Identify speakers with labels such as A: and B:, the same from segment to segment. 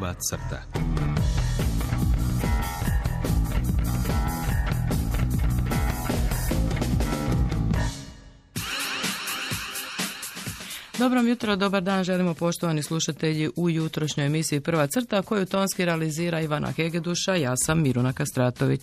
A: prva crta. Dobrom jutro, dobar dan želimo poštovani slušatelji u jutrošnjoj emisiji Prva crta koju tonski realizira Ivana Hegeduša, ja sam Miruna Kastratović.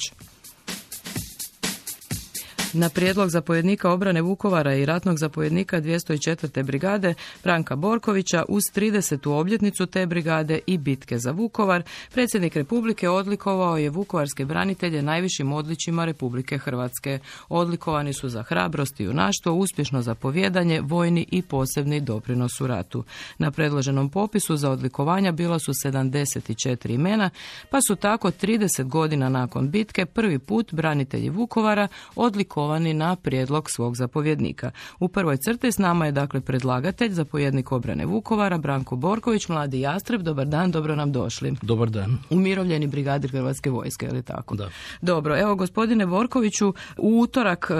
A: Na prijedlog zapojednika obrane Vukovara i ratnog zapojednika 204. brigade Branka Borkovića uz 30. obljetnicu te brigade i bitke za Vukovar, predsjednik Republike odlikovao je vukovarske branitelje najvišim odličima Republike Hrvatske. Odlikovani su za hrabrost i junaštvo, uspješno zapovjedanje, vojni i posebni doprinos u ratu. Na predloženom popisu za odlikovanja bila su 74 imena, pa su tako 30 godina nakon bitke prvi put branitelji Vukovara odlikovali oblikovani na prijedlog svog zapovjednika. U prvoj crti s nama je dakle predlagatelj, zapovjednik obrane Vukovara, Branko Borković, mladi Jastreb, dobar dan, dobro nam došli. Dobar dan. Umirovljeni brigadir Hrvatske vojske, je li tako? Da. Dobro, evo gospodine Borkoviću, u utorak e,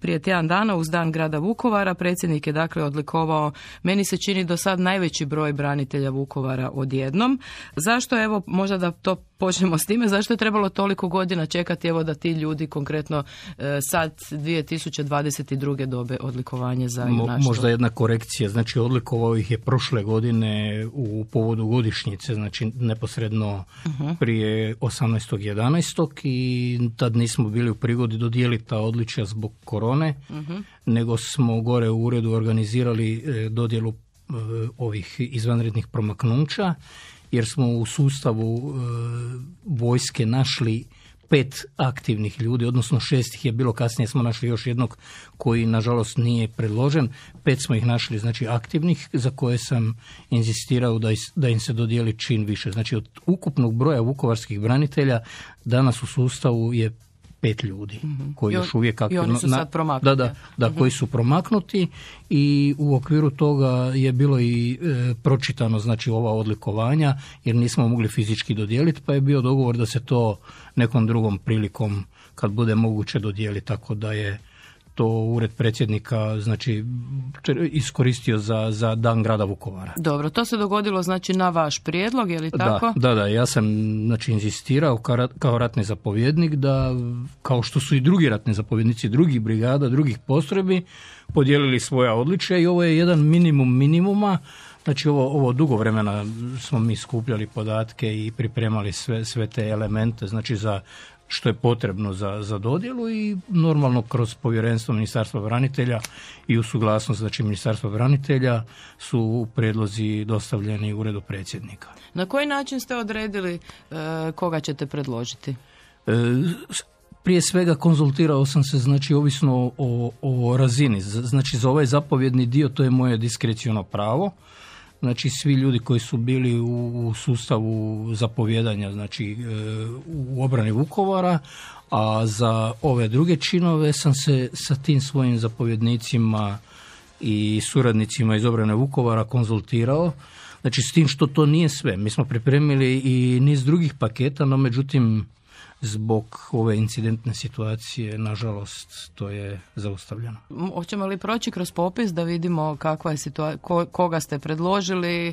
A: prije tjedan dana uz dan grada Vukovara predsjednik je dakle odlikovao, meni se čini do sad najveći broj branitelja Vukovara odjednom. Zašto evo možda da to počnemo s time, zašto je trebalo toliko godina čekati evo da ti ljudi konkretno e, sad sad 2022. dobe odlikovanje za Možda jedna
B: korekcija, znači odlikovao ih je prošle godine u povodu godišnjice, znači neposredno uh-huh. prije 18.11. i tad nismo bili u prigodi dodijeliti ta odličja zbog korone, mhm. nego smo gore u uredu organizirali e, dodjelu e, ovih izvanrednih promaknuća, jer smo u sustavu e, vojske našli pet aktivnih ljudi, odnosno šest ih je bilo, kasnije smo našli još jednog koji nažalost nije predložen, pet smo ih našli, znači aktivnih, za koje sam inzistirao da, da im se dodijeli čin više. Znači od ukupnog broja vukovarskih branitelja danas u sustavu je pet ljudi mhm. koji još uvijek su Da, da, da mhm. koji su promaknuti i u okviru toga je bilo i e, pročitano znači ova odlikovanja jer nismo mogli fizički dodijeliti pa je bio dogovor da se to nekom drugom prilikom kad bude moguće dodijeli tako da je što ured predsjednika znači iskoristio za, za dan grada Vukovara.
A: Dobro, to se dogodilo znači na vaš prijedlog, je li tako?
B: Da, da, ja sam znači inzistirao kao ratni zapovjednik da kao što su i drugi ratni zapovjednici drugih brigada, drugih postrojbi podijelili svoja odličja i ovo je jedan minimum minimuma Znači ovo, ovo dugo vremena smo mi skupljali podatke i pripremali sve, sve te elemente znači za što je potrebno za, za dodjelu i normalno kroz povjerenstvo Ministarstva branitelja i u suglasnost znači Ministarstva branitelja su predlozi dostavljeni uredu predsjednika.
A: Na koji način ste odredili e, koga ćete predložiti?
B: E, prije svega konzultirao sam se znači ovisno o, o razini. Znači za ovaj zapovjedni dio to je moje diskreciono pravo znači svi ljudi koji su bili u sustavu zapovjedanja znači e, u obrani Vukovara, a za ove druge činove sam se sa tim svojim zapovjednicima i suradnicima iz obrane Vukovara konzultirao. Znači s tim što to nije sve. Mi smo pripremili i niz drugih paketa, no međutim zbog ove incidentne situacije, nažalost, to je zaustavljeno.
A: Hoćemo li proći kroz popis da vidimo kakva je situacija, ko, koga ste predložili, e,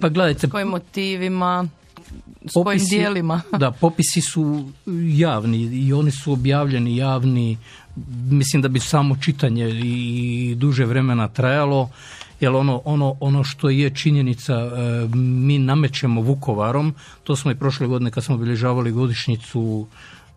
A: pa gledajte, s kojim motivima, s popisi, kojim dijelima?
B: Da, popisi su javni i oni su objavljeni javni. Mislim da bi samo čitanje i duže vremena trajalo jer ono, ono, ono što je činjenica, e, mi namećemo Vukovarom, to smo i prošle godine kad smo obilježavali godišnjicu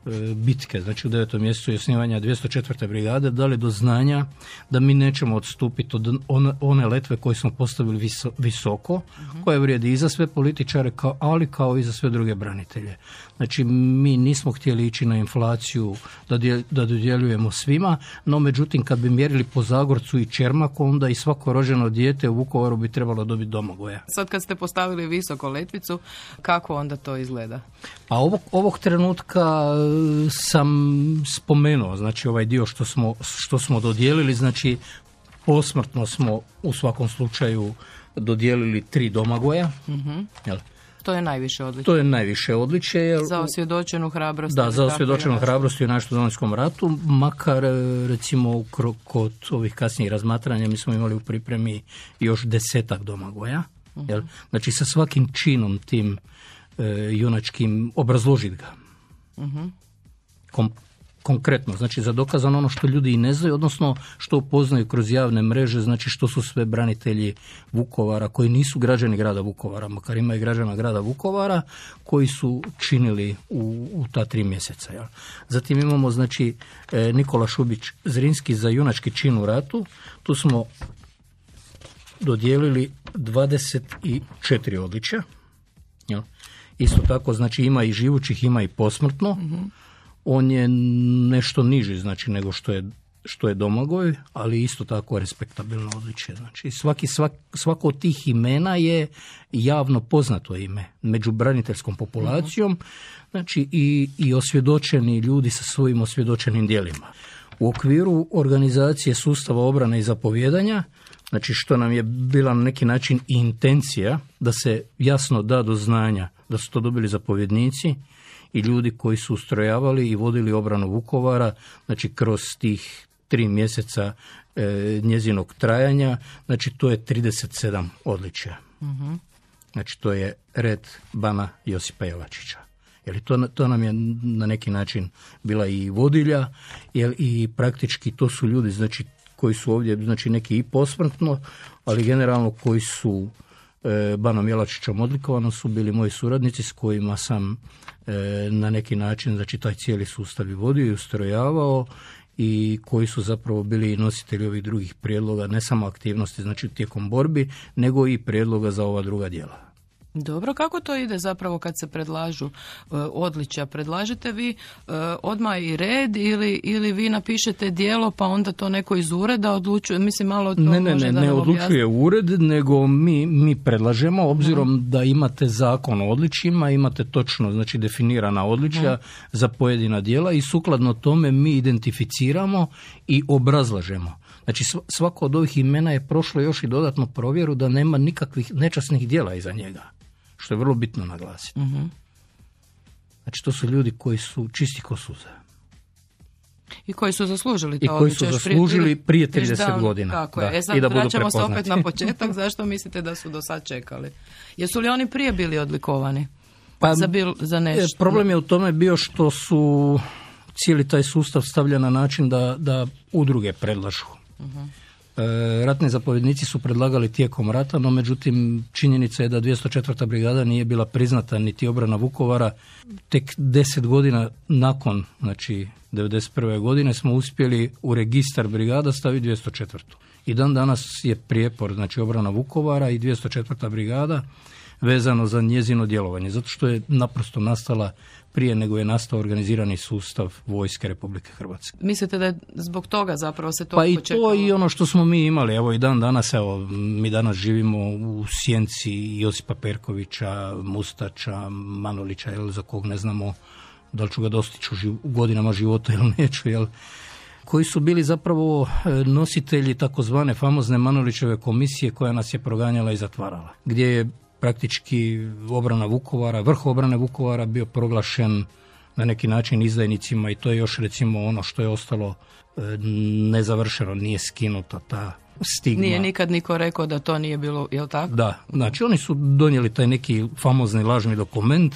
B: E, bitke, znači u devetom mjesecu i osnivanja 204. brigade dali do znanja da mi nećemo odstupiti od one letve koje smo postavili visoko, koje mhm. koja vrijedi i za sve političare, ali kao i za sve druge branitelje. Znači mi nismo htjeli ići na inflaciju da, dodjeljujemo svima, no međutim kad bi mjerili po Zagorcu i Čermaku, onda i svako rođeno dijete u Vukovaru bi trebalo dobiti domogoja.
A: Sad kad ste postavili visoko letvicu, kako onda to izgleda?
B: Pa ovog trenutka sam spomenuo, znači ovaj dio što smo, što smo dodijelili, znači posmrtno smo u svakom slučaju dodijelili tri domagoja. mm Jel?
A: To je najviše odličje. To je
B: najviše odličje. Jel? za osvjedočenu hrabrost. Da, za osvjedočenu hrabrost u našem domovinskom ratu, makar recimo kod ovih kasnijih razmatranja mi smo imali u pripremi još desetak domagoja. Jel? Mhm. Znači sa svakim činom tim e, junačkim obrazložit ga konkretno, znači za dokazano ono što ljudi i ne znaju, odnosno što poznaju kroz javne mreže, znači što su sve branitelji Vukovara, koji nisu građani grada Vukovara, makar ima i građana grada Vukovara, koji su činili u, u ta tri mjeseca. Ja. Zatim imamo znači e, Nikola Šubić Zrinski za junački čin u ratu, tu smo dodijelili 24 odličja. Ja isto tako znači ima i živućih, ima i posmrtno. On je nešto niži znači nego što je što je Domagoj, ali isto tako respektabilno odličje. Znači, svaki, svako od tih imena je javno poznato ime među braniteljskom populacijom znači, i, i osvjedočeni ljudi sa svojim osvjedočenim djelima. U okviru organizacije sustava obrane i zapovjedanja, znači što nam je bila na neki način intencija da se jasno da do znanja da su to dobili zapovjednici i ljudi koji su ustrojavali i vodili obranu Vukovara, znači kroz tih tri mjeseca e, njezinog trajanja, znači to je 37 odličja. mm Znači to je red Bana Josipa Jelačića. Jer to, to nam je na neki način bila i vodilja, jer i praktički to su ljudi znači, koji su ovdje, znači neki i posmrtno, ali generalno koji su E, Banom Jelačićom odlikovano su bili moji suradnici s kojima sam e, na neki način znači taj cijeli sustav i vodio i ustrojavao i koji su zapravo bili i nositelji ovih drugih prijedloga, ne samo aktivnosti znači tijekom borbi, nego i prijedloga za ova druga djela.
A: Dobro, kako to ide zapravo kad se predlažu e, odličja? Predlažete vi e, odmah i red ili, ili vi napišete dijelo pa onda to neko iz ureda odlučuje? Mislim, malo to ne, ne, ne, ne, odlučuje
B: ured, nego mi, mi predlažemo obzirom da imate zakon o odličjima, imate točno znači definirana odličja za pojedina dijela i sukladno tome mi identificiramo i obrazlažemo. Znači svako od ovih imena je prošlo još i dodatno provjeru da nema nikakvih nečasnih dijela iza njega što je vrlo bitno naglasiti. Uh-huh. Znači, to su ljudi koji su čisti ko
A: I koji su zaslužili to I koji su zaslužili prije 30 ono, godina. Tako da, E sad da vraćamo se opet na početak. Zašto mislite da su do sad čekali? Jesu li oni prije bili odlikovani? Pa, za, bil, za e, nešto? Problem
B: je u tome bio što su cijeli taj sustav stavljen na način da, da udruge predlažu. Mhm. E, ratni zapovjednici su predlagali tijekom rata, no međutim činjenica je da 204. brigada nije bila priznata niti obrana Vukovara. Tek deset godina nakon, znači 1991. godine, smo uspjeli u registar brigada staviti 204. I dan danas je prijepor, znači obrana Vukovara i 204. brigada vezano za njezino djelovanje, zato što je naprosto nastala prije nego je nastao organizirani sustav vojske Republike Hrvatske.
A: Mislite da je zbog toga zapravo se to Pa i
B: to i ono što smo mi imali, evo i dan danas, evo, mi danas živimo u sjenci Josipa Perkovića, Mustača, Manolića, jel, za kog ne znamo da li ću ga dostići u, godinama života ili neću, jel, koji su bili zapravo e, nositelji takozvane famozne Manolićeve komisije koja nas je proganjala i zatvarala, gdje je praktički obrana Vukovara, vrh obrane Vukovara bio proglašen na neki način izdajnicima i to je još recimo ono što je ostalo e, nezavršeno, nije skinuta ta stigma. Nije nikad niko
A: rekao da to nije bilo, jel tako?
B: Da, znači oni su donijeli taj neki famozni lažni dokument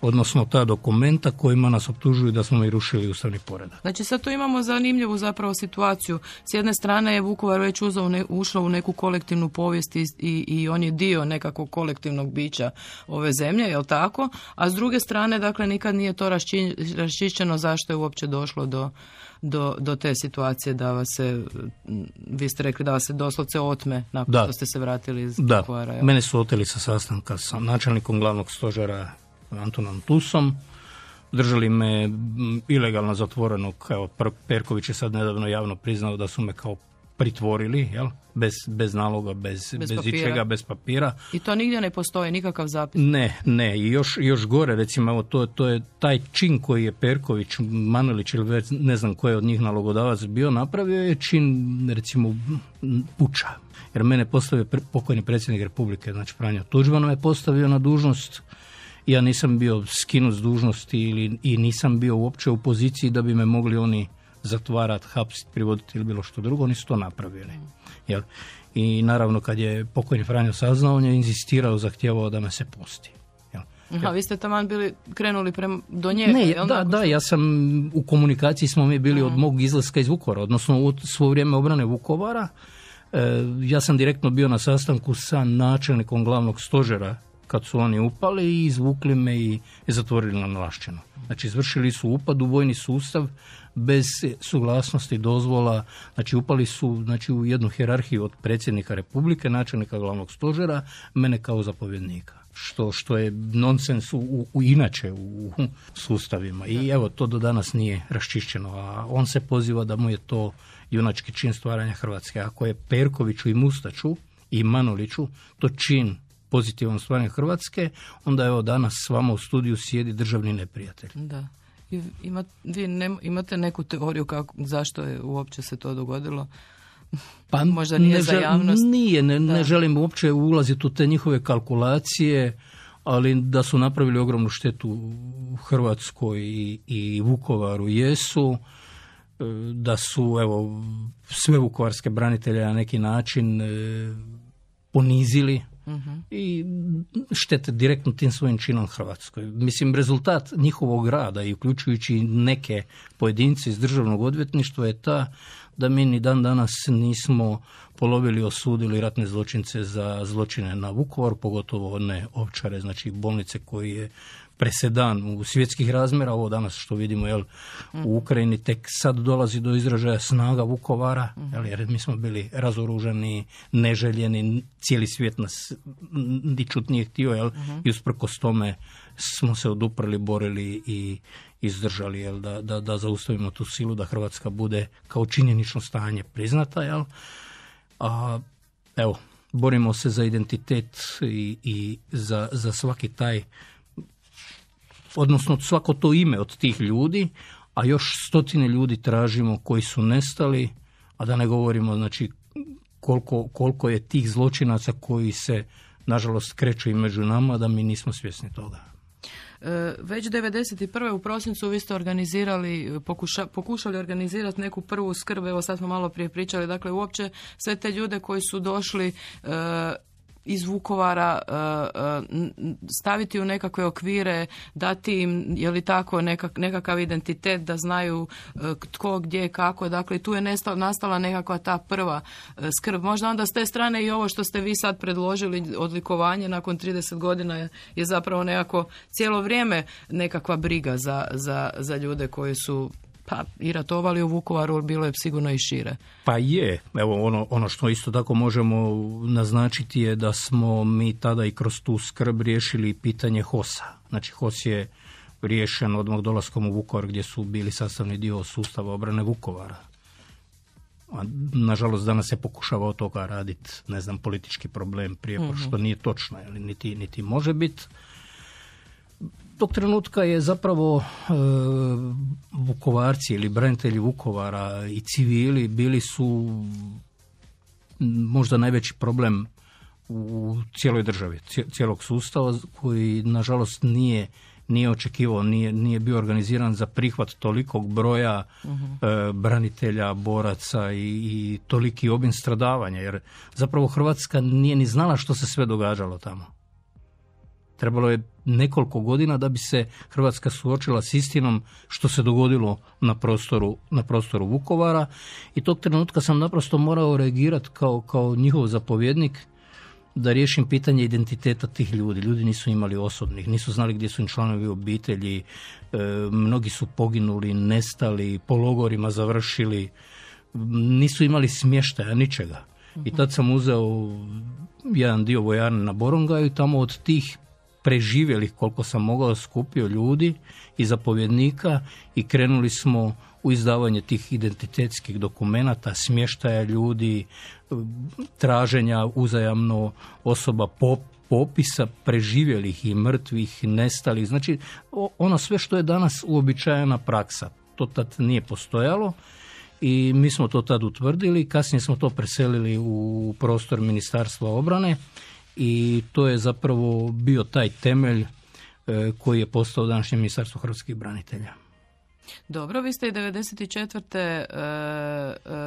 B: odnosno ta dokumenta kojima nas optužuju da smo mi rušili ustavni poredak.
A: Znači sad tu imamo zanimljivu zapravo situaciju. S jedne strane je Vukovar već uzao u neku kolektivnu povijest i, i on je dio nekakvog kolektivnog bića ove zemlje, jel tako? A s druge strane, dakle, nikad nije to raščišćeno zašto je uopće došlo do, do, do, te situacije da vas se, mm, vi ste rekli da vas se doslovce otme nakon što ste se vratili iz Vukovara. Da, mene
B: su oteli sa sastanka sa načelnikom glavnog stožera Antonom Tusom. Držali me ilegalno zatvorenog kao Perković je sad nedavno javno priznao da su me kao pritvorili, jel? Bez, bez naloga, bez, bez, bez ičega, bez papira. I to nigdje ne postoji, nikakav zapis? Ne, ne. I još, još gore, recimo, evo, to, to je taj čin koji je Perković, Manilić ili već ne znam koji je od njih nalogodavac bio, napravio je čin, recimo, puča. Jer mene postavio pokojni predsjednik Republike, znači Franjo Tuđman me postavio na dužnost ja nisam bio skinut s dužnosti ili, i nisam bio uopće u poziciji da bi me mogli oni zatvarati, hapsiti, privoditi ili bilo što drugo, oni su to napravili. Jel? I naravno kad je pokojni Franjo saznao, on je inzistirao, zahtjevao da me se pusti.
A: A vi ste taman bili krenuli prema do njega. Ne, da,
B: da, ja sam u komunikaciji smo mi bili od mog izlaska iz Vukovara, odnosno u svoje vrijeme obrane Vukovara. E, ja sam direktno bio na sastanku sa načelnikom glavnog stožera kad su oni upali i izvukli me i zatvorili na Lašćinu. Znači izvršili su upad u vojni sustav bez suglasnosti dozvola, znači upali su znači, u jednu hjerarhiju od predsjednika republike, načelnika glavnog stožera, mene kao zapovjednika. Što, što je nonsens u, u inače u, sustavima. I evo, to do danas nije raščišćeno. A on se poziva da mu je to junački čin stvaranja Hrvatske. Ako je Perkoviću i Mustaču i Manoliću to čin pozitivnom stvaranje Hrvatske, onda evo danas s vama u studiju sjedi državni neprijatelj. Da.
A: I vi imate neku teoriju kako, zašto je uopće se to dogodilo? Pa Možda nije ne za javnost.
B: Nije, ne, želim uopće ulaziti u te njihove kalkulacije, ali da su napravili ogromnu štetu Hrvatskoj i, i Vukovaru jesu e, da su evo sve vukovarske branitelje na neki način e, ponizili i štete direktno tim svojim činom Hrvatskoj. Mislim, rezultat njihovog rada i uključujući neke pojedince iz državnog odvjetništva je ta da mi ni dan danas nismo polovili osudili ratne zločince za zločine na Vukovar, pogotovo one ovčare, znači bolnice koji je presedan u svjetskih razmjera, ovo danas što vidimo jel, u Ukrajini tek sad dolazi do izražaja snaga Vukovara, jel, jer mi smo bili razoruženi, neželjeni, cijeli svijet nas ničut nije htio jel, i usprkos tome smo se oduprli, borili i izdržali jel, da, da, da zaustavimo tu silu, da Hrvatska bude kao činjenično stanje priznata. Jel. A, evo, borimo se za identitet i, i za, za svaki taj odnosno svako to ime od tih ljudi, a još stotine ljudi tražimo koji su nestali, a da ne govorimo znači koliko, koliko je tih zločinaca koji se nažalost kreću i među nama da mi nismo svjesni toga.
A: E, već 1991. u prosincu vi ste organizirali, pokušali organizirati neku prvu skrb, evo sad smo malo prije pričali, dakle uopće sve te ljude koji su došli e, iz Vukovara e, e, staviti u nekakve okvire, dati im je li tako nekakav identitet da znaju e, tko, gdje, kako. Dakle, tu je nastala nekakva ta prva skrb. Možda onda s te strane i ovo što ste vi sad predložili odlikovanje nakon 30 godina je, je zapravo nekako cijelo vrijeme nekakva briga za, za, za ljude koji su pa i ratovali u Vukovaru, bilo je sigurno i šire.
B: Pa je, evo ono, ono što isto tako možemo naznačiti je da smo mi tada i kroz tu skrb riješili pitanje hosa a Znači HOS je riješen odmah dolaskom u Vukovar gdje su bili sastavni dio sustava obrane Vukovara. A, nažalost danas se pokušava od toga raditi, ne znam, politički problem prije, mm što nije točno, niti, niti može biti tog trenutka je zapravo e, Vukovarci ili branitelji Vukovara i civili bili su možda najveći problem u cijeloj državi, cijelog sustava koji nažalost nije nije očekivao, nije, nije bio organiziran za prihvat tolikog broja mhm. e, branitelja, boraca i, i toliki obim stradavanja jer zapravo Hrvatska nije ni znala što se sve događalo tamo. Trebalo je nekoliko godina da bi se Hrvatska suočila s istinom što se dogodilo na prostoru, na prostoru Vukovara i tog trenutka sam naprosto morao reagirati kao, kao njihov zapovjednik da riješim pitanje identiteta tih ljudi. Ljudi nisu imali osobnih, nisu znali gdje su im članovi obitelji, e, mnogi su poginuli, nestali, po logorima završili, nisu imali smještaja, ničega. I tad sam uzeo jedan dio vojarne na Borongaju i tamo od tih preživjelih koliko sam mogao skupio ljudi i zapovjednika i krenuli smo u izdavanje tih identitetskih dokumenata, smještaja ljudi, traženja uzajamno osoba popisa preživjelih i mrtvih, nestalih. Znači, ono sve što je danas uobičajena praksa. To tad nije postojalo i mi smo to tad utvrdili. Kasnije smo to preselili u prostor Ministarstva obrane i to je zapravo bio taj temelj e, koji je postao današnje Ministarstvo hrvatskih branitelja.
A: Dobro, vi ste i 94. E, e,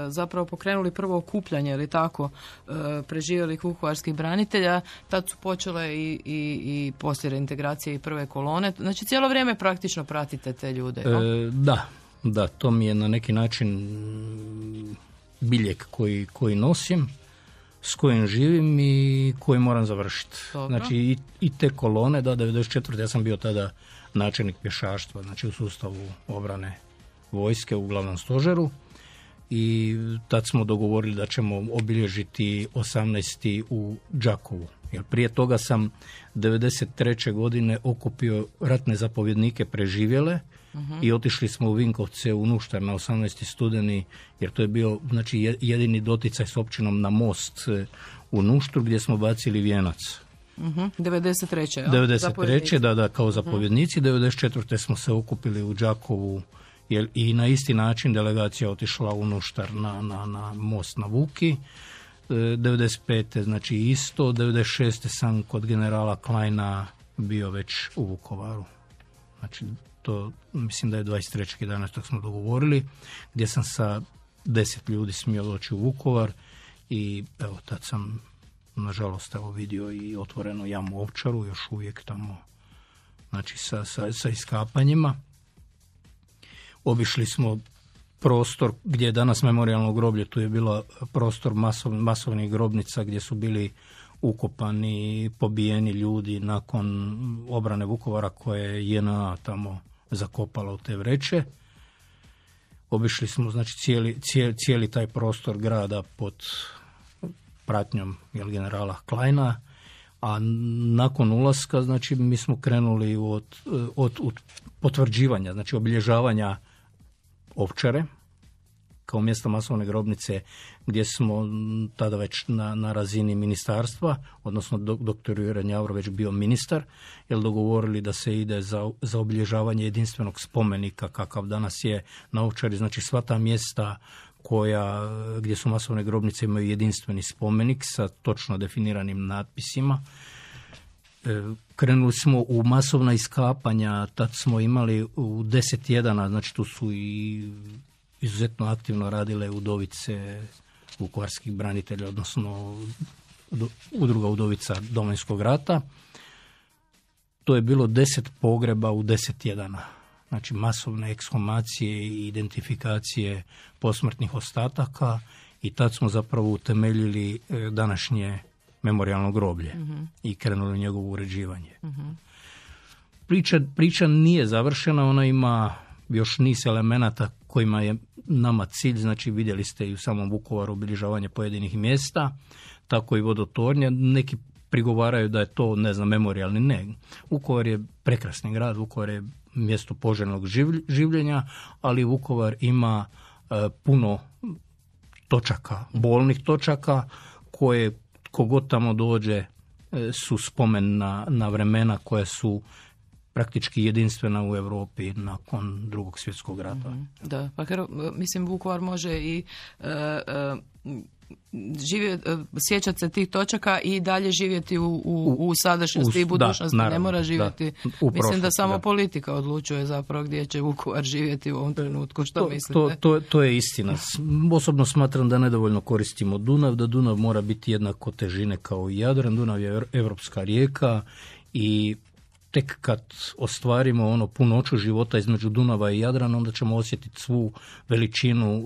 A: zapravo pokrenuli prvo okupljanje, ili tako, preživjeli preživjelih vukovarskih branitelja. Tad su počele i, i, i poslije reintegracije i prve kolone. Znači cijelo vrijeme praktično pratite te ljude.
B: da, da, to mi je na neki način biljek koji, koji nosim s kojim živim i koje moram završiti. Znači i, i, te kolone, da, 94. ja sam bio tada načelnik pješaštva, znači u sustavu obrane vojske u glavnom stožeru i tad smo dogovorili da ćemo obilježiti 18. u Đakovu. Jer prije toga sam 93. godine okupio ratne zapovjednike preživjele i otišli smo u Vinkovce u Nuštar na 18. studeni jer to je bio znači, jedini doticaj s općinom na most e, u Nuštru gdje smo bacili vijenac.
A: Uh-huh. 93. Ja? da, da,
B: kao mhm. zapovjednici. Uh-huh. 94. smo se okupili u Đakovu jer i na isti način delegacija otišla u Nuštar na, na, na most na Vuki. 95. E, znači isto, 96. sam kod generala Kleina bio već u Vukovaru. Znači to mislim da je to smo dogovorili, gdje sam sa deset ljudi smio doći u Vukovar i evo tad sam nažalost evo vidio i otvorenu jamu ovčaru, još uvijek tamo znači sa, sa, sa iskapanjima. Obišli smo prostor gdje je danas memorijalno groblje, tu je bilo prostor masovnih grobnica gdje su bili ukopani, pobijeni ljudi nakon obrane Vukovara koje je na tamo zakopala u te vreće. Obišli smo znači, cijeli, cijeli, taj prostor grada pod pratnjom generala Kleina, a nakon ulaska znači, mi smo krenuli od, od, od potvrđivanja, znači obilježavanja ovčare, kao mjesto masovne grobnice gdje smo tada već na, na razini ministarstva, odnosno doktor Jure Njavro već bio ministar, jer dogovorili da se ide za, za obilježavanje jedinstvenog spomenika kakav danas je na znači sva ta mjesta koja, gdje su masovne grobnice imaju jedinstveni spomenik sa točno definiranim natpisima. E, krenuli smo u masovna iskapanja, tad smo imali u 10.1, znači tu su i izuzetno aktivno radile udovice vukovarskih branitelja, odnosno udruga udovica Domovinskog rata. To je bilo deset pogreba u deset tjedana. Znači masovne ekshumacije i identifikacije posmrtnih ostataka i tad smo zapravo utemeljili e, današnje memorialno groblje mhm. i krenuli u njegovo uređivanje. uh Priča, priča nije završena, ona ima još niz elemenata kojima je nama cilj, znači vidjeli ste i u samom Vukovaru obilježavanje pojedinih mjesta, tako i vodotornje, neki prigovaraju da je to, ne znam, memorialni, ne. Vukovar je prekrasni grad, Vukovar je mjesto poželjnog življenja, ali Vukovar ima e, puno točaka, bolnih točaka, koje kogod tamo dođe e, su spomen na, na vremena koje su praktički jedinstvena u Europi nakon drugog svjetskog rata. Mhm.
A: Da, pa mislim Vukovar može i e, e, e, sjećati se tih točaka i dalje živjeti u, u, u sadašnjosti i budućnosti. Da, ne mora živjeti. Mislim da samo politika odlučuje zapravo gdje će Vukovar živjeti u ovom trenutku. Što to, mislite? To,
B: to, to, je istina. Osobno smatram da nedovoljno koristimo Dunav, da Dunav mora biti jednako težine kao i Jadran. Dunav je evropska rijeka i tek kad ostvarimo ono punoću života između Dunava i Jadrana, onda ćemo osjetiti svu veličinu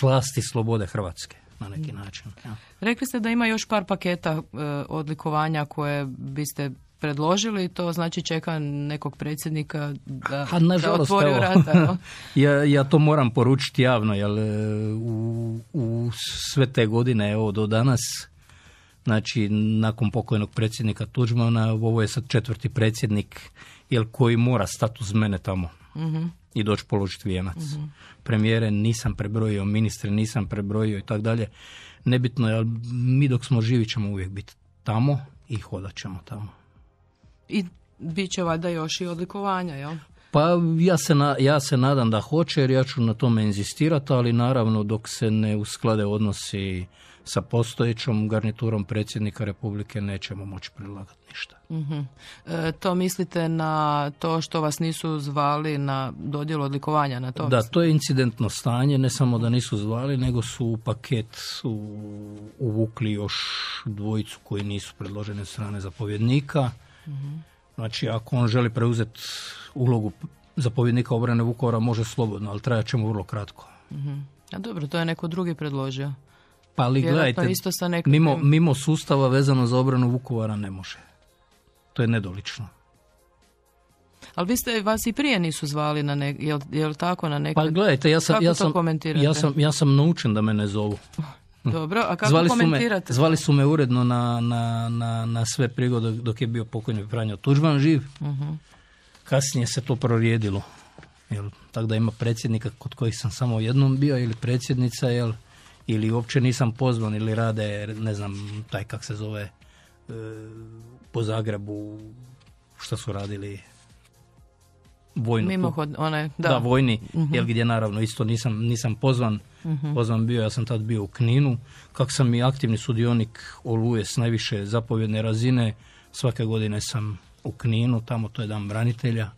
B: slasti slobode Hrvatske na neki mm. način. Ja.
A: Rekli ste da ima još par paketa e, odlikovanja koje biste predložili, to znači čeka nekog predsjednika da, ha, otvori
B: ja, ja to moram poručiti javno, jer e, u, u sve te godine evo, do danas Znači, nakon pokojnog predsjednika Tuđmana, ovo je sad četvrti predsjednik, jel koji mora uz mene tamo i doći položiti vijenac. Premijere nisam prebrojio, ministre nisam prebrojio i tako dalje. Nebitno je, ali mi dok smo živi ćemo uvijek biti tamo i hodat ćemo tamo.
A: I bit će valjda još i odlikovanja, jel?
B: Pa ja se, na, ja se nadam da hoće jer ja ću na tome inzistirati, ali naravno dok se ne usklade odnosi sa postojećom garniturom predsjednika Republike nećemo moći predlagati
A: ništa. Mhm. E, to mislite na to što vas nisu zvali na dodjelu odlikovanja na to? Da,
B: to je incidentno stanje, ne samo da nisu zvali, nego su u paket su uvukli još dvojicu koji nisu predložene strane zapovjednika. Uh-huh. Znači, ako on želi preuzeti ulogu zapovjednika obrane Vukovara, može slobodno, ali trajat ćemo vrlo kratko. uh
A: A dobro, to je neko drugi predložio.
B: Pa ali gledajte, isto sa mimo, mimo sustava vezano za obranu Vukovara ne može. To je nedolično.
A: Ali vi ste, vas i prije nisu zvali na jel, tako na neke... Pa gledajte, ja sam, ja, sam, ja, sam,
B: ja sam naučen da me ne zovu. Dobro, a kako zvali komentirate? Su me, zvali su me uredno na, na, na, na sve prigode dok je bio pokojni Franjo Tuđman živ. Mhm. Kasnije se to prorijedilo. Jel, tako da ima predsjednika kod kojih sam samo jednom bio ili predsjednica, jel, ili uopće nisam pozvan ili rade, ne znam, taj kak se zove, e, po Zagrebu, što su radili, vojnu. one, da. da. vojni, uh mhm. jer gdje naravno isto nisam, nisam pozvan, mhm. pozvan bio, ja sam tad bio u Kninu, kak sam i aktivni sudionik Oluje s najviše zapovjedne razine, svake godine sam u Kninu, tamo to je dan branitelja,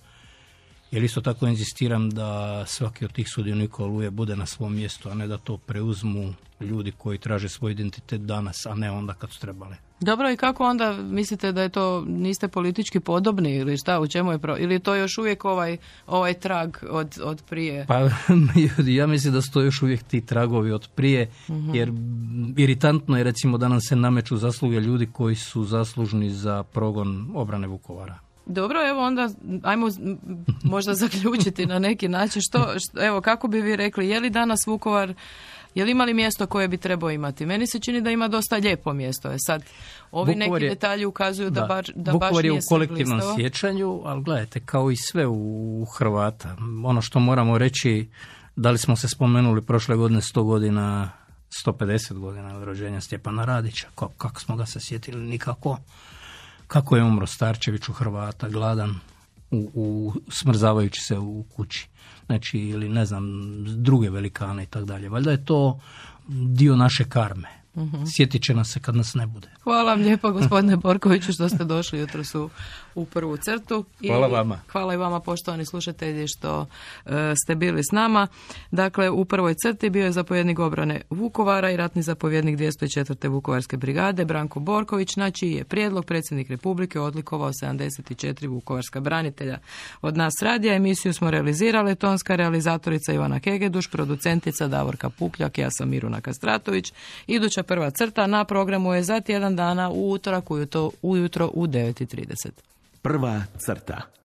B: jer isto tako inzistiram da svaki od tih sudionika oluje bude na svom mjestu, a ne da to preuzmu ljudi koji traže svoj identitet danas, a ne onda kad su trebali.
A: Dobro, i kako onda mislite da je to, niste politički podobni ili šta, u čemu je, pro... ili to još uvijek ovaj, ovaj trag od, od prije?
B: Pa ja mislim da su to još uvijek ti tragovi od prije, mhm. jer iritantno je recimo da nam se nameću zasluge ljudi koji su zaslužni za progon obrane Vukovara.
A: Dobro, evo onda ajmo možda zaključiti na neki način. Što, što, evo, kako bi vi rekli, je li danas Vukovar je li imali mjesto koje bi trebao imati? Meni se čini da ima dosta lijepo mjesto. E sad, ovi neki detalji ukazuju da, da, bar, da Vukovar baš je u kolektivnom
B: sjećanju, ali gledajte, kao i sve u Hrvata. Ono što moramo reći, da li smo se spomenuli prošle godine 100 godina 150 godina rođenja Stjepana Radića, kako smo ga se sjetili nikako kako je umro Starčević u Hrvata, gladan, u, u, smrzavajući se u kući. Znači, ili ne znam, druge velikane i tako dalje. Valjda je to dio naše karme. Uh-huh. Sjetit će nas se kad nas ne bude.
A: Hvala vam lijepo, gospodine Borkoviću što ste došli jutros u u prvu crtu. Hvala I, vama. Hvala i vama poštovani slušatelji što e, ste bili s nama. Dakle, u prvoj crti bio je zapovjednik obrane Vukovara i ratni zapovjednik 204. Vukovarske brigade Branko Borković, na čiji je prijedlog predsjednik Republike odlikovao 74 Vukovarska branitelja. Od nas radija emisiju smo realizirali tonska realizatorica Ivana Kegeduš, producentica Davorka Pukljak, ja sam Miruna Kastratović. Iduća prva crta na programu je za tjedan dana u utorak ujutro, ujutro u 9.30. Prva crta.